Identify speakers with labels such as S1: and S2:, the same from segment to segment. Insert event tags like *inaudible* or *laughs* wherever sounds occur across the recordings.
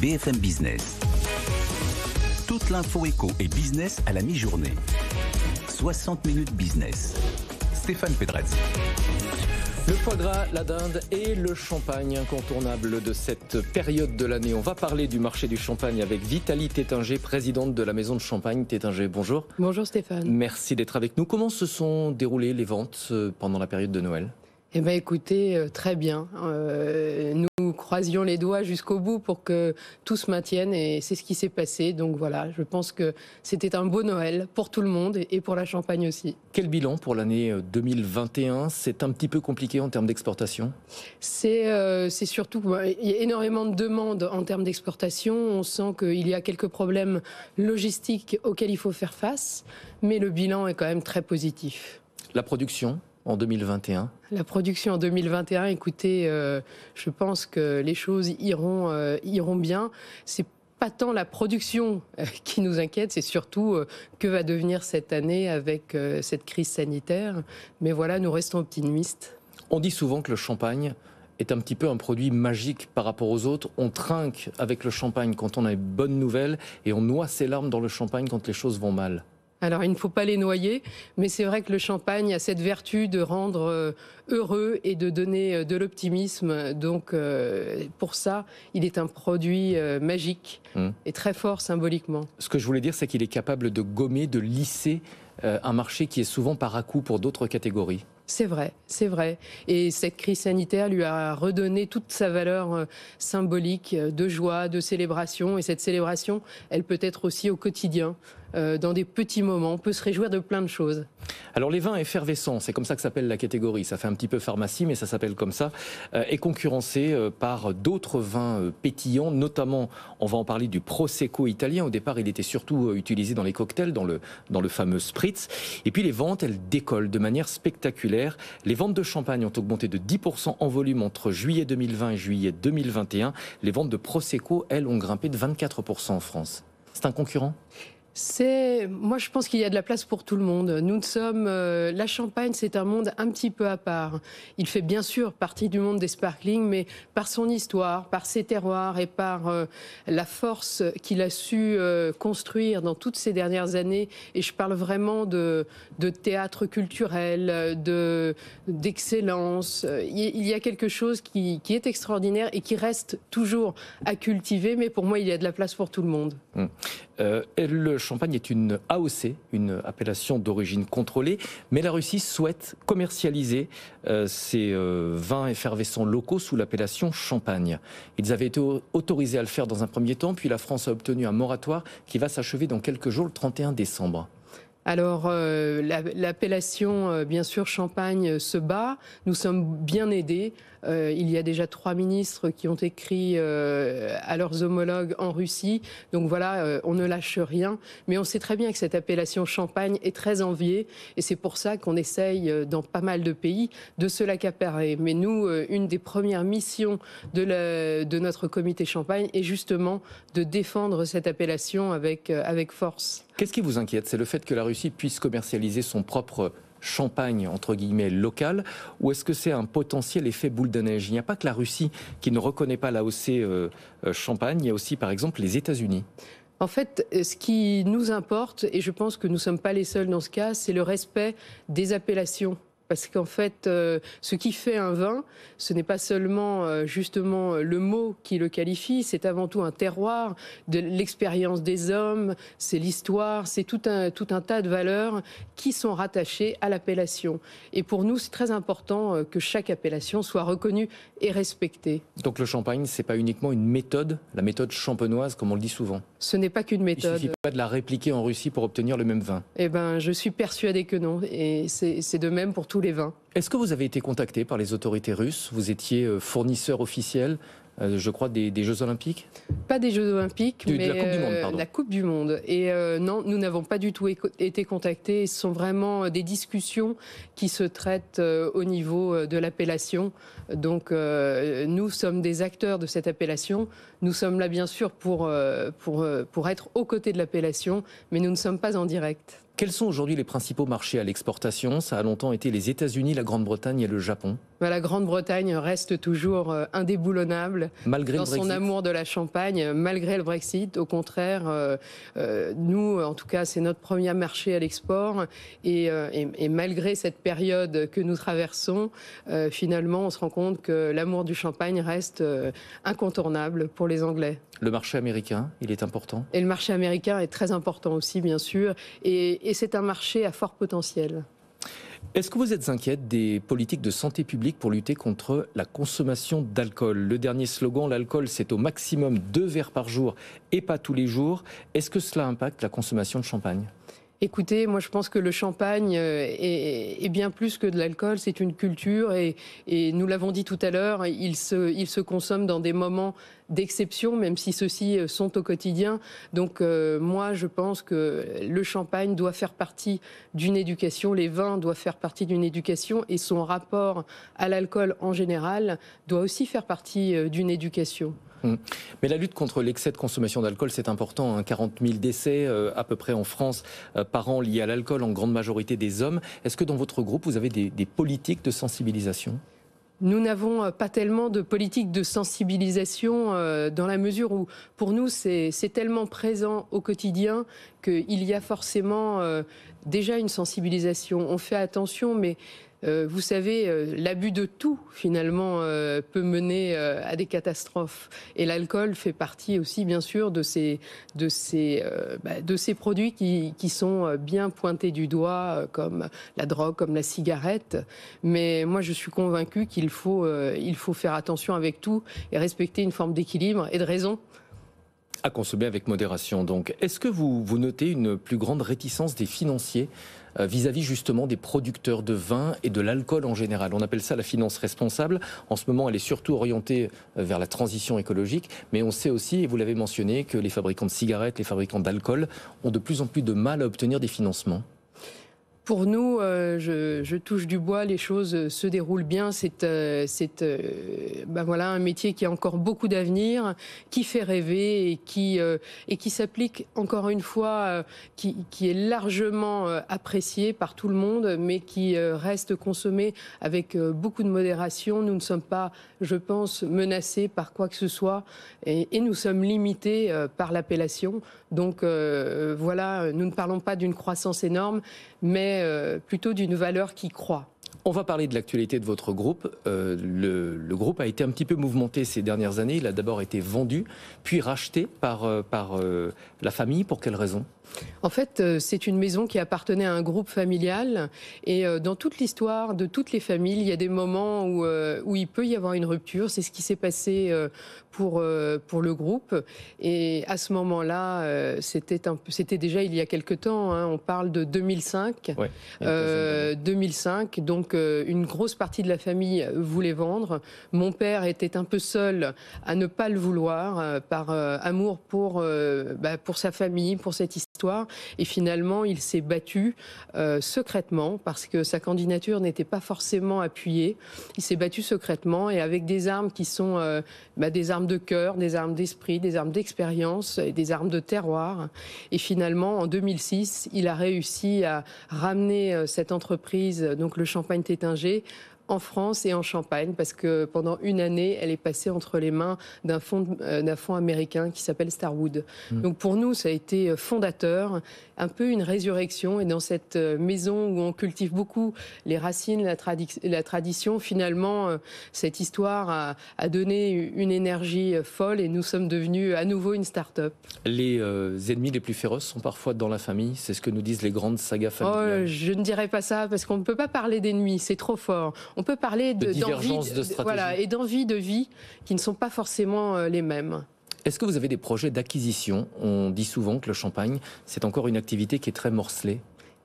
S1: BFM Business. Toute l'info éco et business à la mi-journée. 60 minutes business. Stéphane Pedrez. Le foie gras, la dinde et le champagne incontournable de cette période de l'année. On va parler du marché du champagne avec Vitalie Tétinger, présidente de la maison de champagne Tétinger. Bonjour.
S2: Bonjour Stéphane.
S1: Merci d'être avec nous. Comment se sont déroulées les ventes euh, pendant la période de Noël
S2: eh bien, écoutez, euh, très bien. Euh, nous croisions les doigts jusqu'au bout pour que tout se maintienne et c'est ce qui s'est passé. Donc voilà, je pense que c'était un beau Noël pour tout le monde et pour la Champagne aussi.
S1: Quel bilan pour l'année 2021 euh, C'est un petit peu compliqué en termes d'exportation
S2: C'est surtout, bah, il y a énormément de demandes en termes d'exportation. On sent qu'il y a quelques problèmes logistiques auxquels il faut faire face, mais le bilan est quand même très positif.
S1: La production en 2021
S2: La production en 2021, écoutez, euh, je pense que les choses iront, euh, iront bien. C'est pas tant la production euh, qui nous inquiète, c'est surtout que va devenir cette année avec cette crise sanitaire. Mais voilà, nous restons optimistes.
S1: On dit souvent que le champagne est un petit peu un produit magique par rapport aux autres. On trinque avec le champagne quand on a une bonne nouvelle et on noie ses larmes dans le champagne quand les choses vont mal.
S2: Alors il ne faut pas les noyer, mais c'est vrai que le champagne a cette vertu de rendre euh, heureux et de donner euh, de l'optimisme. Donc euh, pour ça, il est un produit magique hmm. et très fort symboliquement.
S1: Ce que je voulais dire, c'est qu'il est capable de gommer, de lisser un marché qui est souvent par à-coup pour d'autres catégories.
S2: C'est vrai, c'est vrai. Et cette crise sanitaire lui a redonné toute sa valeur symbolique de joie, de célébration. Et cette célébration, elle peut être aussi au quotidien. Euh, dans des petits moments. On peut se réjouir de plein de choses.
S1: Alors les vins effervescents, c'est comme ça que s'appelle la catégorie. Ça fait un petit peu pharmacie, mais ça s'appelle comme ça. est euh, concurrencé euh, par d'autres vins pétillants, notamment, on va en parler du prosecco italien. Au départ, il était surtout utilisé dans les cocktails, dans le dans le fameux spritz. Et puis les ventes, elles décollent de manière spectaculaire. Les ventes de champagne ont augmenté de 10% en volume entre juillet 2020 et juillet 2021. Les ventes de prosecco, elles, ont grimpé de 24% en France. C'est un concurrent
S2: c'est, moi, je pense qu'il y a de la place pour tout le monde. Nous sommes, euh, la Champagne, c'est un monde un petit peu à part. Il fait bien sûr partie du monde des sparklings, mais par son histoire, par ses terroirs et par euh, la force qu'il a su euh, construire dans toutes ces dernières années. Et je parle vraiment de, théâtre culturel, de d'excellence. Il y a quelque chose qui, est extraordinaire et qui reste toujours à cultiver. Mais pour moi, il y a de la place pour tout le monde.
S1: Mmh. Euh, le champagne est une AOC, une appellation d'origine contrôlée, mais la Russie souhaite commercialiser euh, ces ses euh, vins effervescents locaux sous l'appellation champagne. Ils avaient été autorisés à le faire dans un premier temps, puis la France a obtenu un moratoire qui va s'achever dans quelques jours, le 31 décembre.
S2: Alors, euh, l'appellation, euh, bien sûr, Champagne se bat. Nous sommes bien aidés. Euh, il y a déjà trois ministres qui ont écrit à leurs homologues en Russie. Donc voilà, on ne lâche rien. Mais on sait très bien que cette appellation Champagne est très enviée. Et c'est pour ça qu'on essaye, dans pas mal de pays, de se l'accaparer. Mais nous, une des premières missions de, notre comité Champagne est justement de défendre cette appellation avec force.
S1: Qu'est-ce qui vous inquiète C'est le fait que la Russie puisse commercialiser son propre champagne, entre guillemets, local, ou est-ce que c'est un potentiel effet boule de neige Il n'y a pas que la Russie qui ne reconnaît pas l'AOC euh, euh, champagne, il y a aussi, par exemple, les États-Unis.
S2: En fait, euh, ce qui nous importe, et je pense que nous ne sommes pas les seuls dans ce cas, c'est le respect des appellations parce qu'en fait, euh, ce qui fait un vin, ce n'est pas seulement euh, justement euh, le mot qui le qualifie, c'est avant tout un terroir, de l'expérience des hommes, c'est l'histoire, c'est tout un, tout un tas de valeurs qui sont rattachées à l'appellation. Et pour nous, c'est très important que chaque appellation soit reconnue et respectée.
S1: Donc le champagne, c'est pas uniquement une méthode, la méthode champenoise, comme on le dit souvent.
S2: Ce n'est pas qu'une méthode. Il suffit
S1: pas de la répliquer en Russie pour obtenir le même vin.
S2: Eh ben, je suis persuadée que non. Et c'est de même pour tout tous les vins
S1: est-ce que vous avez été contacté par les autorités russes Vous étiez euh, fournisseur officiel euh, je crois, des, Jeux Olympiques
S2: Pas des Jeux Olympiques, mais de la Coupe du Monde. Euh, la Coupe du Monde. Et non, nous n'avons pas du tout été contactés. Ce sont vraiment des discussions qui se traitent au niveau de l'appellation. Donc, nous sommes des acteurs de cette appellation. Nous sommes là, bien sûr, pour, pour, pour être aux côtés de l'appellation, mais nous ne sommes pas en direct. Quels sont
S1: aujourd'hui les principaux marchés à l'exportation Ça a longtemps été les États-Unis, la Grande-Bretagne et le Japon
S2: bah, la Grande-Bretagne reste toujours euh, indéboulonnable malgré dans son amour de la Champagne, malgré le Brexit. Au contraire, euh, euh, nous, en tout cas, c'est notre premier marché à l'export. Et, malgré cette période que nous traversons, finalement, on se rend compte que l'amour du Champagne reste incontournable pour les Anglais.
S1: Le marché américain, il est important
S2: Et le marché américain est très important aussi, bien sûr. et c'est un marché à fort potentiel.
S1: Est-ce que vous êtes inquiète des politiques de santé publique pour lutter contre la consommation d'alcool Le dernier slogan, l'alcool, c'est au maximum deux verres par jour et pas tous les jours. Est-ce que cela impacte la consommation de champagne
S2: Écoutez, moi je pense que le champagne euh, est, bien plus que de l'alcool, c'est une culture et, nous l'avons dit tout à l'heure, il se consomme dans des moments d'exception, même si ceux-ci euh, sont au quotidien. Donc euh, moi, je pense que le champagne doit faire partie d'une éducation, les vins doivent faire partie d'une éducation, et son rapport à l'alcool en général doit aussi faire partie euh, d'une éducation. Mmh.
S1: Mais la lutte contre l'excès de consommation d'alcool, c'est important. 40 hein. 000 décès à peu près en France par an liés à l'alcool, en grande majorité des hommes. Est-ce que dans votre groupe, vous avez des politiques de sensibilisation
S2: nous n'avons euh, pas tellement de politique de sensibilisation euh, dans la mesure où, pour nous, c'est tellement présent au quotidien qu'il y a forcément euh, déjà une sensibilisation. On fait attention, mais euh, vous savez, euh, l'abus de tout, finalement, euh, peut mener à des catastrophes. Et l'alcool fait partie aussi, bien sûr, de ces, bah, produits qui, sont bien pointés du doigt, comme la drogue, comme la cigarette. Mais moi, je suis convaincue qu'il faut faire attention avec tout et respecter une forme d'équilibre et de raison.
S1: À consommer avec modération, donc. Est-ce que vous, vous notez une plus grande réticence des financiers euh, vis-à-vis justement des producteurs de vin et de l'alcool en général. On appelle ça la finance responsable. En ce moment, elle est surtout orientée euh, vers la transition écologique, mais on sait aussi, et vous l'avez mentionné, que les fabricants de cigarettes, les fabricants d'alcool ont de plus en plus de mal à obtenir des financements
S2: pour nous, euh, je, touche du bois, les choses euh, se déroulent bien. C'est euh, ben voilà, un métier qui a encore beaucoup d'avenir, qui fait rêver et qui, qui s'applique encore une fois, qui, est largement apprécié par tout le monde, mais qui reste consommé avec beaucoup de modération. Nous ne sommes pas, je pense, menacés par quoi que ce soit et, et nous sommes limités par l'appellation. Donc voilà, nous ne parlons pas d'une croissance énorme, mais euh, plutôt d'une valeur qui croît.
S1: On va parler de l'actualité de votre groupe. Euh, le, groupe a été un petit peu mouvementé ces dernières années. Il a d'abord été vendu, puis racheté par, euh, par la famille. Pour quelles raisons
S2: en fait, euh, c'est une maison qui appartenait à un groupe familial. Et euh, dans toute l'histoire de toutes les familles, il y a des moments où, euh, il peut y avoir une rupture. C'est ce qui s'est passé pour, pour le groupe. Et à ce moment-là, c'était, un, c'était déjà il y a quelque temps. Hein. on parle de 2005. 2005. Donc, une grosse partie de la famille voulait vendre. Mon père était un peu seul à ne pas le vouloir par amour pour, bah, pour sa famille, pour cette histoire et finalement, il s'est battu euh, secrètement parce que sa candidature n'était pas forcément appuyée. Il s'est battu secrètement et avec des armes qui sont euh, bah, des armes de cœur, des armes d'esprit, des armes d'expérience, et des armes de terroir. Et finalement, en 2006, il a réussi à ramener euh, cette entreprise, donc le Champagne Tétinger, en France et en Champagne, parce que pendant une année, elle est passée entre les mains d'un euh, fonds, américain qui s'appelle Starwood. Hmm. Donc pour nous, ça a été euh, fondateur, un peu une résurrection. Et dans cette euh, maison où on cultive beaucoup les racines, la, tradition, finalement, cette histoire a, donné une énergie folle et nous sommes devenus à nouveau une start-up.
S1: Les ennemis les plus féroces sont parfois dans la famille, c'est ce que nous disent les grandes sagas familiales.
S2: Oh, je ne dirais pas ça, parce qu'on ne peut pas parler d'ennemis, c'est trop fort on peut parler de, voilà, et d'envie de vie qui ne sont pas forcément euh, les mêmes.
S1: Est-ce que vous avez des projets d'acquisition On dit souvent que le champagne, c'est encore une activité qui est très morcelée.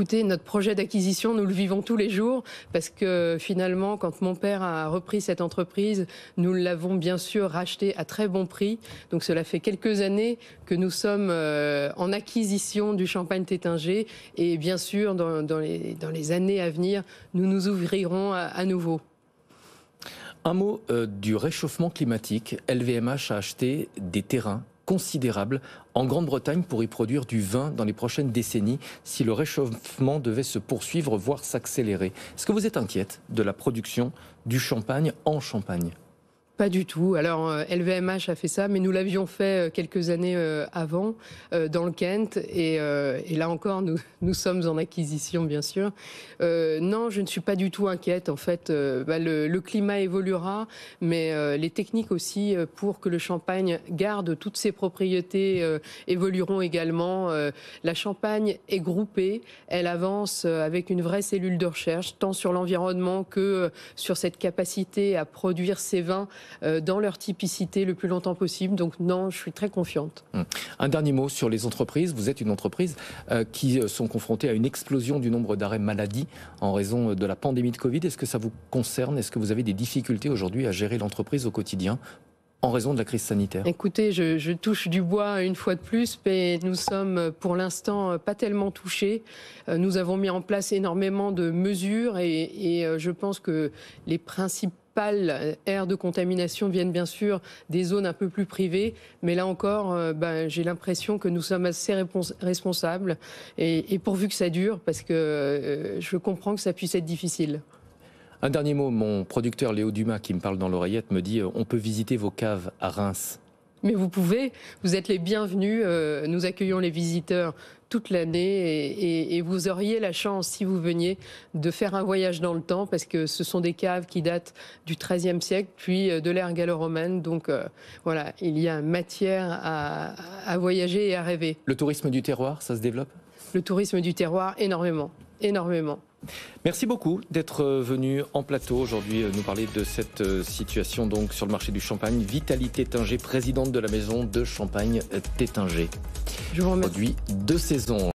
S2: Écoutez, notre projet d'acquisition, nous le vivons tous les jours parce que finalement, quand mon père a repris cette entreprise, nous l'avons bien sûr racheté à très bon prix. Donc cela fait quelques années que nous sommes euh, en acquisition du champagne tétinger et bien sûr, dans, les, années à venir, nous nous ouvrirons à, nouveau.
S1: Un mot euh, du réchauffement climatique. LVMH a acheté des terrains considérable en Grande-Bretagne pour y produire du vin dans les prochaines décennies si le réchauffement devait se poursuivre, voire s'accélérer. Est-ce que vous êtes inquiète de la production du champagne en Champagne
S2: pas du tout. Alors LVMH euh, a fait ça, mais nous l'avions fait euh, quelques années euh, avant dans le Kent, et, là encore nous, *laughs* nous, sommes en acquisition bien sûr. non, je ne suis pas du tout inquiète. En fait, bah, le, le, climat évoluera, mais les techniques aussi pour que le champagne garde toutes ses propriétés évolueront également. la Champagne est groupée, elle avance avec une vraie cellule de recherche tant sur l'environnement que sur cette capacité à produire ses vins euh, dans leur typicité le plus longtemps possible. Donc non, je suis très confiante.
S1: Hum. Un dernier mot sur les entreprises. Vous êtes une entreprise euh, qui euh, sont confrontées à une explosion du nombre d'arrêts maladie en raison de la pandémie de Covid. Est-ce que ça vous concerne Est-ce que vous avez des difficultés aujourd'hui à gérer l'entreprise au quotidien en raison de la crise sanitaire
S2: Écoutez, je, touche du bois une fois de plus, mais nous sommes pour l'instant pas tellement touchés. Nous avons mis en place énormément de mesures et, et je pense que les principes principales euh, aires de contamination viennent bien sûr des zones un peu plus privées, mais là encore, euh, ben, j'ai l'impression que nous sommes assez responsables et, pourvu que ça dure, parce que euh, je comprends que ça puisse être difficile.
S1: Un dernier mot, mon producteur Léo Dumas qui me parle dans l'oreillette me dit on peut visiter vos caves à
S2: Reims. Mais vous pouvez, vous êtes les bienvenus, euh, nous accueillons les visiteurs toute l'année et, vous auriez la chance, si vous veniez, de faire un voyage dans le temps parce que ce sont des caves qui datent du XIIIe siècle, puis euh, de l'ère gallo-romaine. Donc euh, voilà, il y a matière à voyager et à rêver.
S1: Le tourisme du terroir, ça se développe
S2: Le tourisme du terroir, énormément, énormément.
S1: Merci beaucoup d'être venu en plateau aujourd'hui euh, nous parler de cette euh, situation donc sur le marché du champagne. Vitalité Tétinger, présidente de la maison de champagne euh, Tétinger. Je vous remercie. Produit de saison.